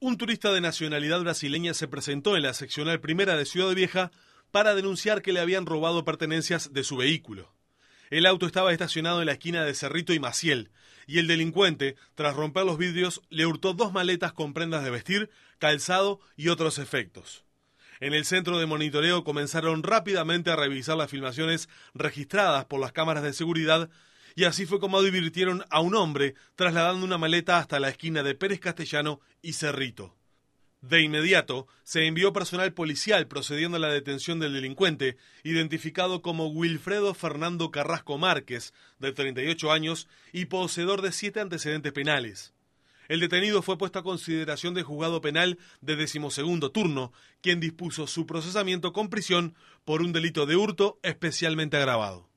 Un turista de nacionalidad brasileña se presentó en la seccional primera de Ciudad Vieja para denunciar que le habían robado pertenencias de su vehículo. El auto estaba estacionado en la esquina de Cerrito y Maciel, y el delincuente, tras romper los vidrios, le hurtó dos maletas con prendas de vestir, calzado y otros efectos. En el centro de monitoreo comenzaron rápidamente a revisar las filmaciones registradas por las cámaras de seguridad y así fue como divirtieron a un hombre trasladando una maleta hasta la esquina de Pérez Castellano y Cerrito. De inmediato se envió personal policial procediendo a la detención del delincuente, identificado como Wilfredo Fernando Carrasco Márquez, de 38 años y poseedor de siete antecedentes penales. El detenido fue puesto a consideración de juzgado penal de decimosegundo turno, quien dispuso su procesamiento con prisión por un delito de hurto especialmente agravado.